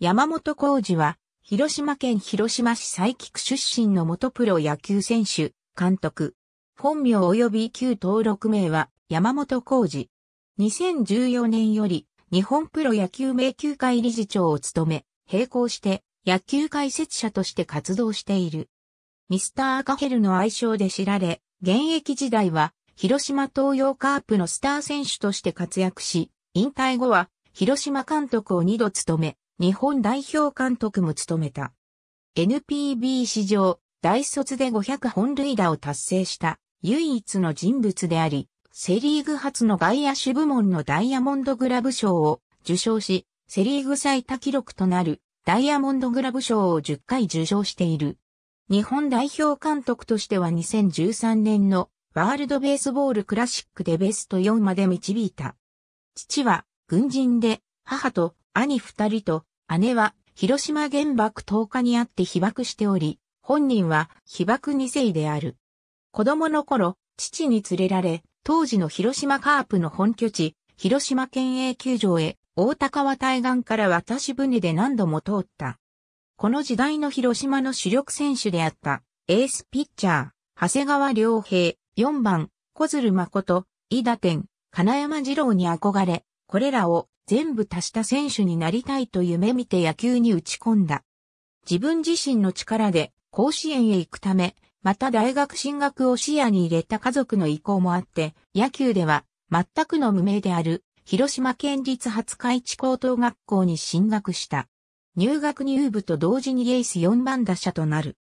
山本浩二は、広島県広島市佐伯区出身の元プロ野球選手、監督。本名及び旧登録名は山本浩二。2014年より日本プロ野球名球会理事長を務め、並行して野球解説者として活動している。ミスターアカヘルの愛称で知られ、現役時代は広島東洋カープのスター選手として活躍し、引退後は広島監督を二度務め、日本代表監督も務めた。NPB 史上、大卒で500本塁打を達成した唯一の人物であり、セリーグ初の外野手部門のダイヤモンドグラブ賞を受賞し、セリーグ最多記録となるダイヤモンドグラブ賞を10回受賞している。日本代表監督としては2013年のワールドベースボールクラシックでベスト4まで導いた。父は軍人で母と兄二人と姉は広島原爆投下にあって被爆しており、本人は被爆二世である。子供の頃、父に連れられ、当時の広島カープの本拠地、広島県営球場へ、大高は対岸から渡し船で何度も通った。この時代の広島の主力選手であった、エースピッチャー、長谷川良平、4番、小鶴誠、井田天、金山二郎に憧れ、これらを全部足した選手になりたいと夢見て野球に打ち込んだ。自分自身の力で甲子園へ行くため、また大学進学を視野に入れた家族の意向もあって、野球では全くの無名である広島県立初海地高等学校に進学した。入学入部と同時にエース4番打者となる。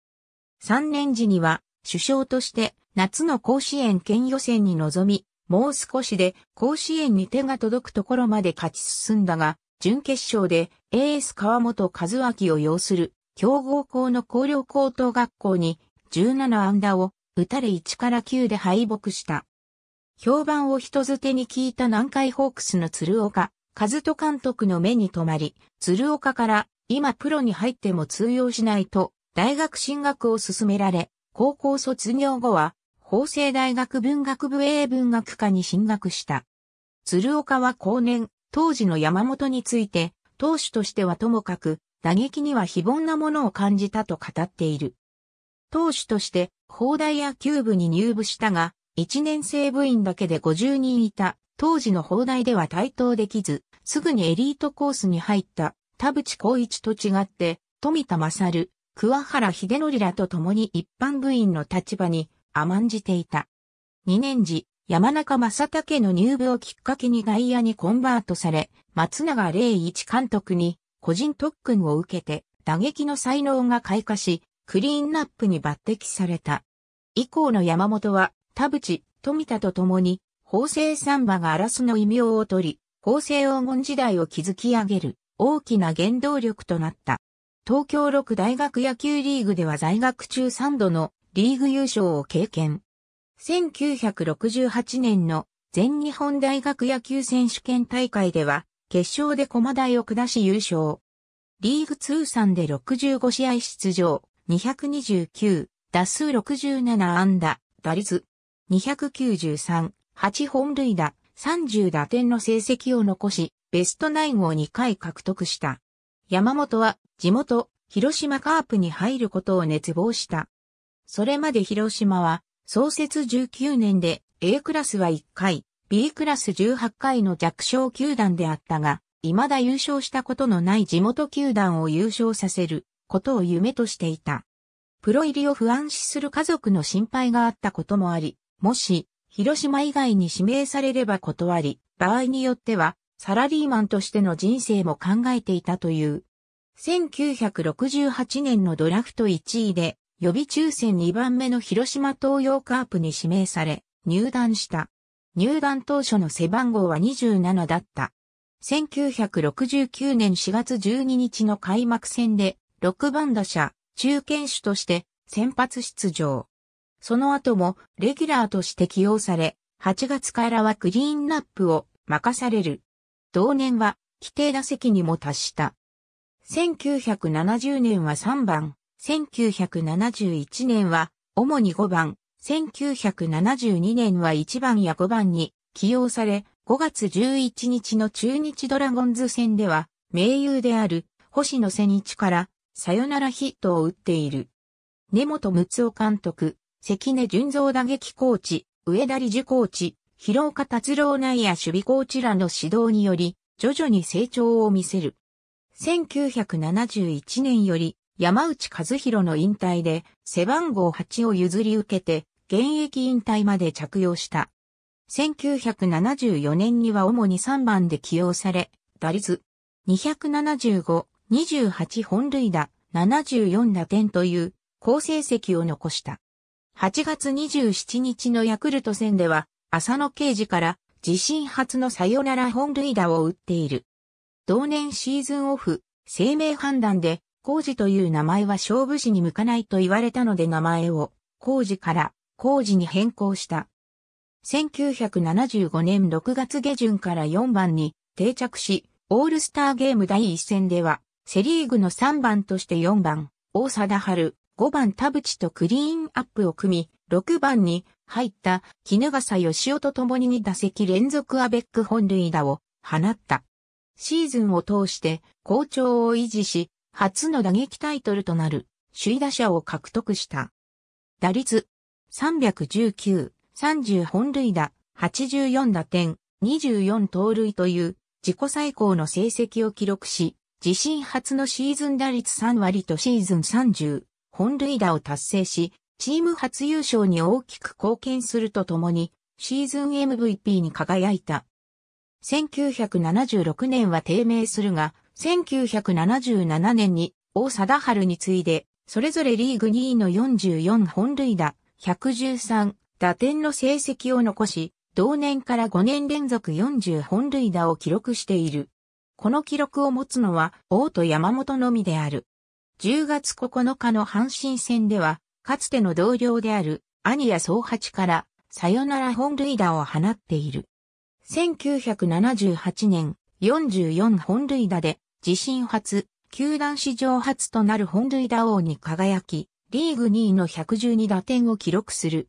3年時には首相として夏の甲子園県予選に臨み、もう少しで甲子園に手が届くところまで勝ち進んだが、準決勝でエース川本和明を擁する強豪校の高陵高等学校に17安打を打たれ1から9で敗北した。評判を人づてに聞いた南海ホークスの鶴岡、和人監督の目に留まり、鶴岡から今プロに入っても通用しないと大学進学を勧められ、高校卒業後は法政大学文学部英文学科に進学した。鶴岡は後年、当時の山本について、当主としてはともかく、打撃には非凡なものを感じたと語っている。当主として、砲台野球部に入部したが、一年生部員だけで50人いた、当時の砲台では対等できず、すぐにエリートコースに入った、田淵光一と違って、富田勝、桑原秀則らと共に一般部員の立場に甘んじていた。2年時、山中正武の入部をきっかけに外野にコンバートされ、松永零一監督に個人特訓を受けて打撃の才能が開花し、クリーンナップに抜擢された。以降の山本は、田淵、富田と共に、法政サンバが荒らすの異名を取り、法政黄金時代を築き上げる大きな原動力となった。東京六大学野球リーグでは在学中3度のリーグ優勝を経験。1968年の全日本大学野球選手権大会では、決勝で駒台を下し優勝。リーグ通算で65試合出場、229、打数67安打、打率、293、8本塁打、30打点の成績を残し、ベスト9を2回獲得した。山本は地元、広島カープに入ることを熱望した。それまで広島は、創設19年で A クラスは1回、B クラス18回の弱小球団であったが、未だ優勝したことのない地元球団を優勝させることを夢としていた。プロ入りを不安視する家族の心配があったこともあり、もし、広島以外に指名されれば断り、場合によっては、サラリーマンとしての人生も考えていたという。1968年のドラフト1位で、予備抽選2番目の広島東洋カープに指名され、入団した。入団当初の背番号は27だった。1969年4月12日の開幕戦で、6番打者、中堅手として先発出場。その後もレギュラーとして起用され、8月からはクリーンナップを任される。同年は規定打席にも達した。1970年は3番、1971年は主に5番、1972年は1番や5番に起用され、5月11日の中日ドラゴンズ戦では、盟友である星野瀬日からサヨナラヒットを打っている。根本睦夫監督、関根純造打撃コーチ、上田理事コーチ、広岡達郎内野守備コーチらの指導により、徐々に成長を見せる。1971年より山内和弘の引退で背番号8を譲り受けて現役引退まで着用した。1974年には主に3番で起用され、打率275、28本塁打、74打点という好成績を残した。8月27日のヤクルト戦では、浅野刑事から自身初のサヨナラ本塁打を打っている。同年シーズンオフ、生命判断で工事という名前は勝負師に向かないと言われたので名前を工事から工事に変更した。1975年6月下旬から4番に定着し、オールスターゲーム第1戦では、セリーグの3番として4番、大貞春、5番田淵とクリーンアップを組み、6番に入った絹笠義雄と共に2打席連続アベック本塁打を放った。シーズンを通して好調を維持し、初の打撃タイトルとなる首位打者を獲得した。打率319、30本塁打、84打点、24盗塁という自己最高の成績を記録し、自身初のシーズン打率3割とシーズン30本塁打を達成し、チーム初優勝に大きく貢献するとともに、シーズン MVP に輝いた。1976年は低迷するが、1977年に王貞治に次いで、それぞれリーグ2位の44本塁打、113打点の成績を残し、同年から5年連続40本塁打を記録している。この記録を持つのは王と山本のみである。10月9日の阪神戦では、かつての同僚である兄や総八からさよなら本塁打を放っている。1978年44本塁打で自身初、球団史上初となる本塁打王に輝き、リーグ2位の112打点を記録する。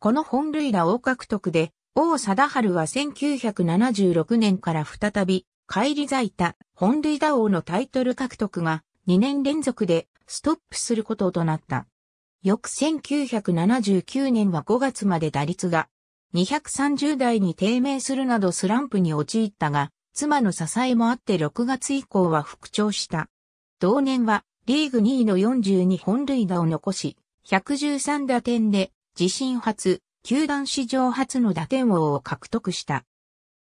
この本塁打王獲得で、王貞治は1976年から再び、返り咲いた本塁打王のタイトル獲得が2年連続でストップすることとなった。翌1979年は5月まで打率が230台に低迷するなどスランプに陥ったが、妻の支えもあって6月以降は復調した。同年はリーグ2位の42本塁打を残し、113打点で自身初、球団史上初の打点王を獲得した。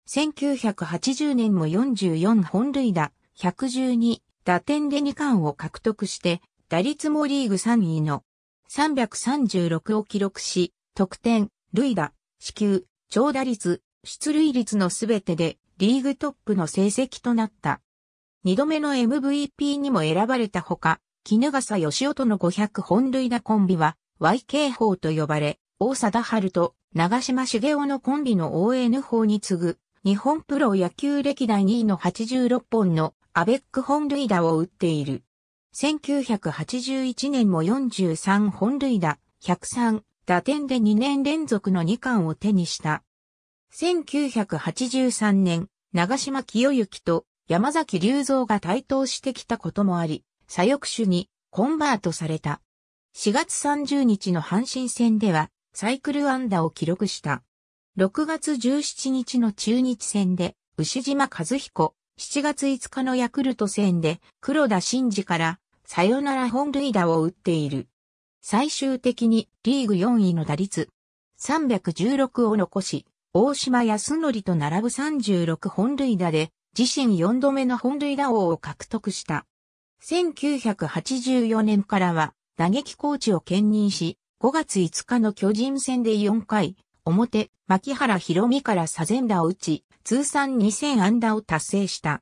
1980年も44本塁打、112打点で2冠を獲得して、打率もリーグ3位の336を記録し、得点、塁打、支給、長打率、出塁率のすべてでリーグトップの成績となった。二度目の MVP にも選ばれたほか、絹笠義雄との500本塁打コンビは YK 法と呼ばれ、大貞治と長島茂雄のコンビの ON 法に次ぐ、日本プロ野球歴代2位の86本のアベック本塁打を打っている。1981年も43本塁打、103打点で2年連続の2冠を手にした。1983年、長島清之と山崎隆三が対等してきたこともあり、左翼手にコンバートされた。4月30日の阪神戦ではサイクル安打を記録した。6月17日の中日戦で牛島和彦、7月5日のヤクルト戦で黒田真嗣からサヨナラ本塁打を打っている。最終的にリーグ4位の打率316を残し、大島康則と並ぶ36本塁打で、自身4度目の本塁打王を獲得した。1984年からは、打撃コーチを兼任し、5月5日の巨人戦で4回、表、牧原博美から左前打を打ち、通算2000安打を達成した。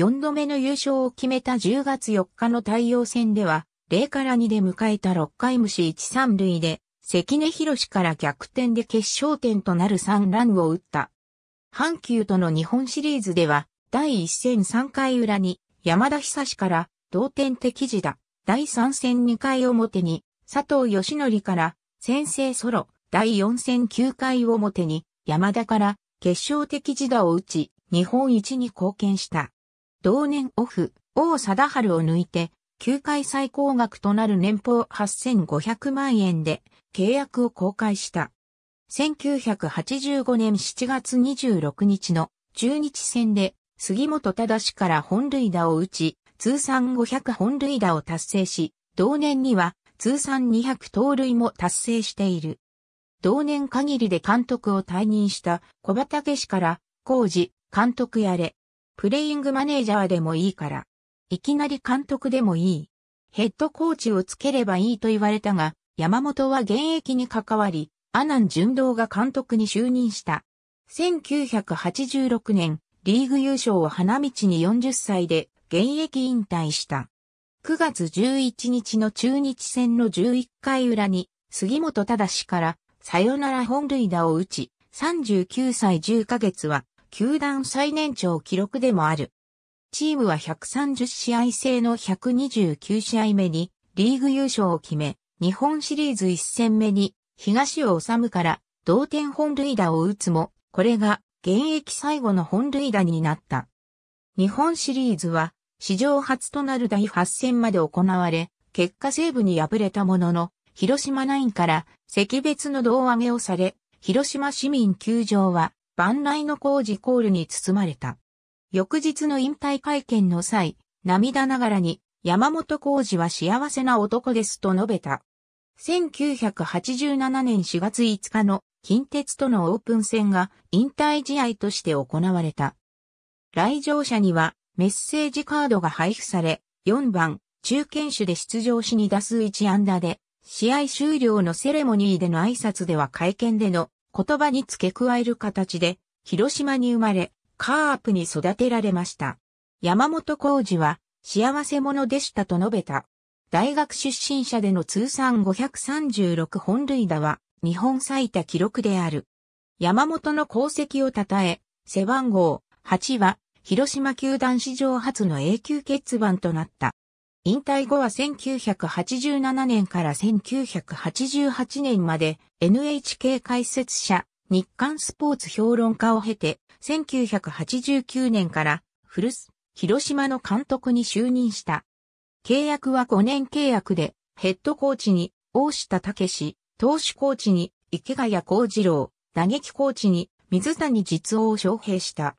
4度目の優勝を決めた10月4日の太陽戦では、0から2で迎えた6回無視1、3塁で、関根博から逆転で決勝点となる3ランを打った。阪急との日本シリーズでは、第1戦3回裏に山田久志から同点的時打。第3戦2回表に佐藤義則から先制ソロ。第4戦9回表に山田から決勝的時打を打ち、日本一に貢献した。同年オフ、王貞治を抜いて、球界最高額となる年俸8500万円で、契約を公開した。1985年7月26日の中日戦で杉本忠から本塁打を打ち、通算500本塁打を達成し、同年には通算200盗塁も達成している。同年限りで監督を退任した小畑氏から、工事、監督やれ。プレイングマネージャーでもいいから、いきなり監督でもいい。ヘッドコーチをつければいいと言われたが、山本は現役に関わり、阿南純道が監督に就任した。1986年、リーグ優勝を花道に40歳で現役引退した。9月11日の中日戦の11回裏に、杉本忠からサヨナラ本塁打を打ち、39歳10ヶ月は、球団最年長記録でもある。チームは130試合制の129試合目にリーグ優勝を決め、日本シリーズ1戦目に東を治から同点本塁打を打つも、これが現役最後の本塁打になった。日本シリーズは史上初となる第8戦まで行われ、結果西部に敗れたものの、広島ナインから赤別の胴上げをされ、広島市民球場は万来の工事コールに包まれた。翌日の引退会見の際、涙ながらに山本工事は幸せな男ですと述べた。1987年4月5日の近鉄とのオープン戦が引退試合として行われた。来場者にはメッセージカードが配布され、4番、中堅手で出場しに打数1安打で、試合終了のセレモニーでの挨拶では会見での言葉に付け加える形で、広島に生まれ、カープに育てられました。山本浩二は、幸せ者でしたと述べた。大学出身者での通算536本塁打は日本最多記録である。山本の功績を称え、背番号8は広島球団史上初の永久欠番となった。引退後は1987年から1988年まで NHK 解説者、日刊スポーツ評論家を経て、1989年から古巣、広島の監督に就任した。契約は5年契約で、ヘッドコーチに大下武史、投手コーチに池谷幸次郎、打撃コーチに水谷実夫を招聘した。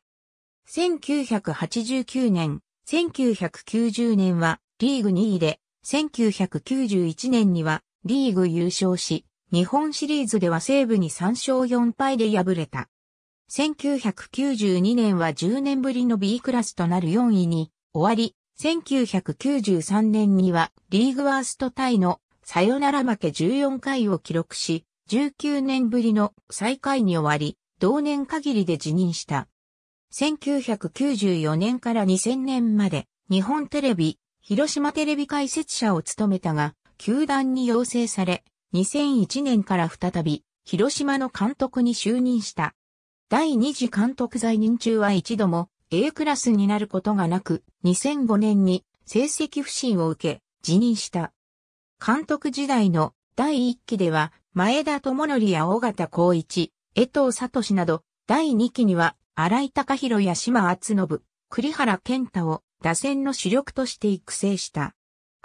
1989年、1990年はリーグ2位で、1991年にはリーグ優勝し、日本シリーズでは西部に3勝4敗で敗れた。1992年は10年ぶりの B クラスとなる4位に終わり、1993年にはリーグワーストタイのサヨナラ負け14回を記録し、19年ぶりの再会に終わり、同年限りで辞任した。1994年から2000年まで日本テレビ、広島テレビ解説者を務めたが、球団に要請され、2001年から再び、広島の監督に就任した。第二次監督在任中は一度も、A クラスになることがなく、2005年に成績不振を受け、辞任した。監督時代の第1期では、前田智則や尾形光一、江藤聡など、第2期には、荒井隆弘や島厚信、栗原健太を打線の主力として育成した。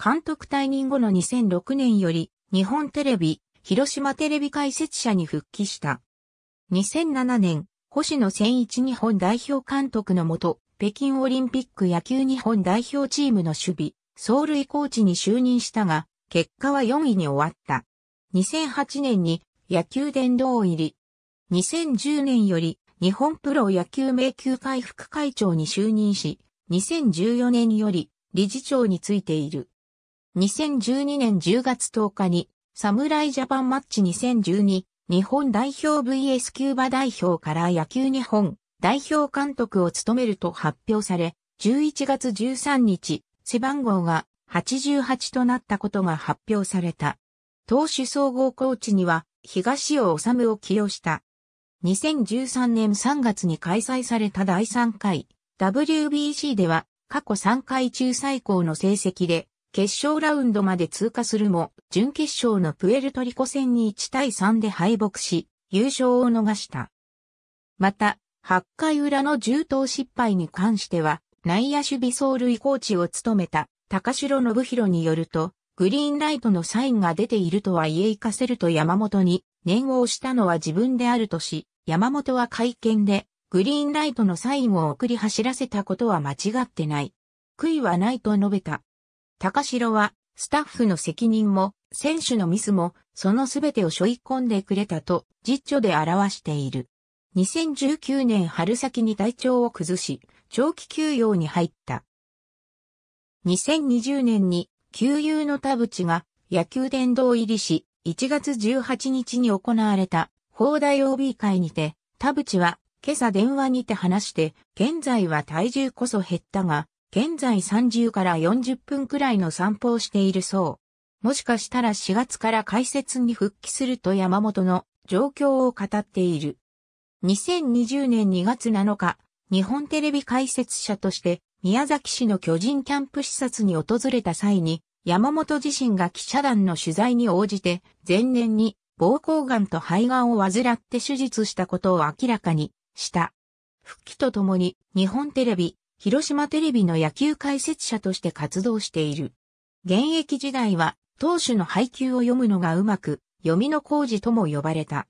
監督退任後の2006年より、日本テレビ、広島テレビ解説者に復帰した。2007年、星野千一日本代表監督のもと、北京オリンピック野球日本代表チームの守備、走塁コーチに就任したが、結果は4位に終わった。2008年に野球殿堂入り。2010年より日本プロ野球迷宮会副会長に就任し、2014年より理事長についている。2012年10月10日に侍ジャパンマッチ2012日本代表 VS キューバ代表から野球日本代表監督を務めると発表され、11月13日、背番号が88となったことが発表された。投手総合コーチには東尾治を起用した。2013年3月に開催された第3回 WBC では過去3回中最高の成績で決勝ラウンドまで通過するも、準決勝のプエルトリコ戦に1対3で敗北し、優勝を逃した。また、8回裏の重投失敗に関しては、内野守備走塁コーチを務めた高城信弘によると、グリーンライトのサインが出ているとはいえ行かせると山本に念を押したのは自分であるとし、山本は会見で、グリーンライトのサインを送り走らせたことは間違ってない。悔いはないと述べた。高城は、スタッフの責任も、選手のミスも、そのすべてを背負い込んでくれたと、実著で表している。2019年春先に体調を崩し、長期休養に入った。2020年に、旧友の田淵が野球殿堂入りし、1月18日に行われた、放題 OB 会にて、田淵は、今朝電話にて話して、現在は体重こそ減ったが、現在30から40分くらいの散歩をしているそう。もしかしたら4月から解説に復帰すると山本の状況を語っている。2020年2月7日、日本テレビ解説者として宮崎市の巨人キャンプ視察に訪れた際に山本自身が記者団の取材に応じて前年に膀胱癌と肺がんを患って手術したことを明らかにした。復帰とともに日本テレビ広島テレビの野球解説者として活動している。現役時代は、投手の配球を読むのがうまく、読みの工事とも呼ばれた。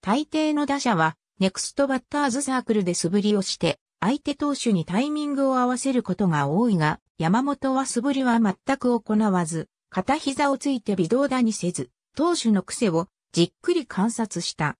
大抵の打者は、ネクストバッターズサークルで素振りをして、相手投手にタイミングを合わせることが多いが、山本は素振りは全く行わず、片膝をついて微動だにせず、投手の癖をじっくり観察した。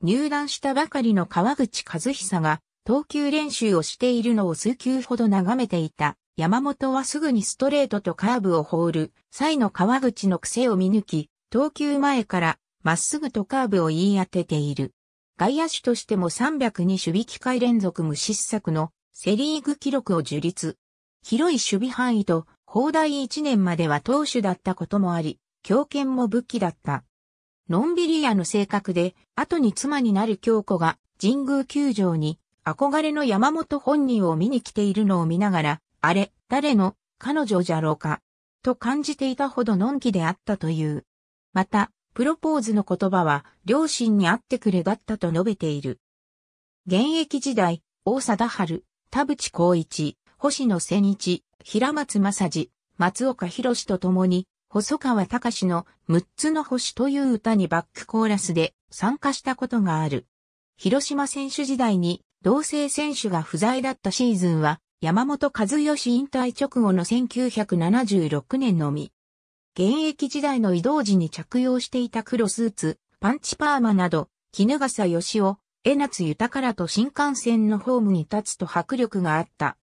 入団したばかりの川口和久が投球練習をしているのを数球ほど眺めていた。山本はすぐにストレートとカーブを放る、際の川口の癖を見抜き、投球前からまっすぐとカーブを言い当てている。外野手としても302守備機会連続無失策のセリーグ記録を樹立。広い守備範囲と放題1年までは投手だったこともあり、強肩も武器だった。のんびり屋の性格で、後に妻になる京子が神宮球場に憧れの山本本人を見に来ているのを見ながら、あれ、誰の、彼女じゃろうか、と感じていたほどのんきであったという。また、プロポーズの言葉は、両親に会ってくれだったと述べている。現役時代、大貞治、田淵光一、星野千一、平松正治、松岡士と共に、細川隆の六つの星という歌にバックコーラスで参加したことがある。広島選手時代に同性選手が不在だったシーズンは、山本和義引退直後の1976年のみ。現役時代の移動時に着用していた黒スーツ、パンチパーマなど、絹笠義雄、江夏豊からと新幹線のホームに立つと迫力があった。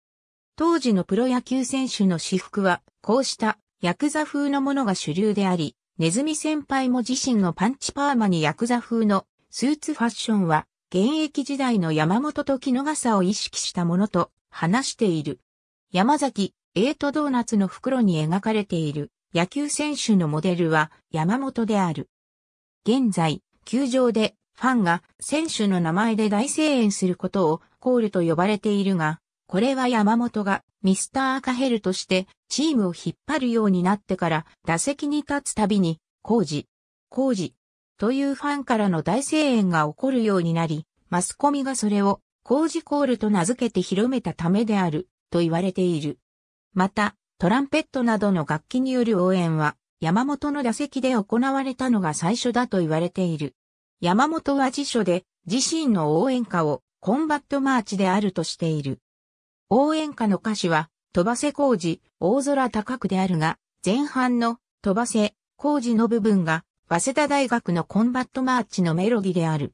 当時のプロ野球選手の私服は、こうしたヤクザ風のものが主流であり、ネズミ先輩も自身のパンチパーマにヤクザ風のスーツファッションは現役時代の山本と木の傘を意識したものと話している。山崎、エイトドーナツの袋に描かれている野球選手のモデルは山本である。現在、球場でファンが選手の名前で大声援することをコールと呼ばれているが、これは山本がミスターカヘルとしてチームを引っ張るようになってから打席に立つたびに、工事、工事というファンからの大声援が起こるようになり、マスコミがそれを工事コールと名付けて広めたためであると言われている。また、トランペットなどの楽器による応援は山本の打席で行われたのが最初だと言われている。山本は辞書で自身の応援歌をコンバットマーチであるとしている。応援歌の歌詞は飛ばせ工事、大空高くであるが、前半の飛ばせ工事の部分が早稲田大学のコンバットマーチのメロディである。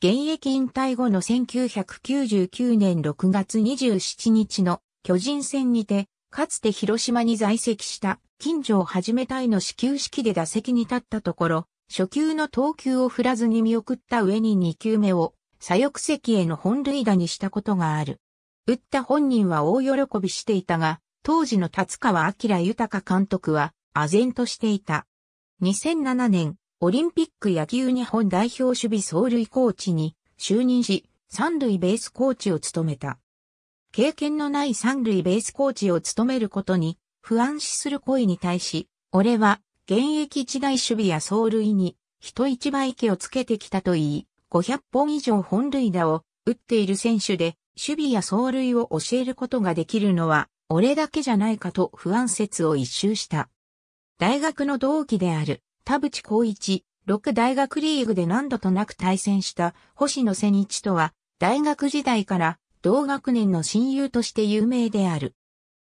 現役引退後の1999年6月27日の巨人戦にて、かつて広島に在籍した近所を始めたいの始球式で打席に立ったところ、初球の投球を振らずに見送った上に2球目を左翼席への本塁打にしたことがある。打った本人は大喜びしていたが、当時の立川明豊監督は唖然としていた。2007年、オリンピック野球日本代表守備走塁コーチに就任し、三塁ベースコーチを務めた。経験のない三塁ベースコーチを務めることに不安視する声に対し、俺は現役時代守備や走塁に人一倍気をつけてきたと言い、500本以上本塁打を打っている選手で、守備や走塁を教えることができるのは、俺だけじゃないかと不安説を一周した。大学の同期である田淵光一、六大学リーグで何度となく対戦した星野千日とは、大学時代から同学年の親友として有名である。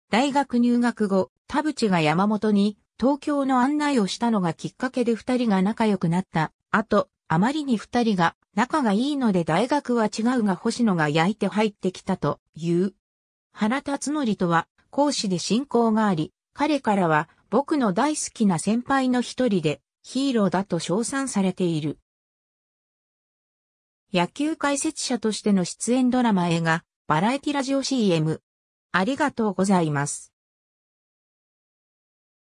大学入学後、田淵が山本に東京の案内をしたのがきっかけで二人が仲良くなったあと、あまりに二人が仲がいいので大学は違うが星野が焼いて入ってきたという。原辰則とは講師で親交があり、彼からは僕の大好きな先輩の一人で、ヒーローだと称賛されている。野球解説者としての出演ドラマ映画、バラエティラジオ CM。ありがとうございます。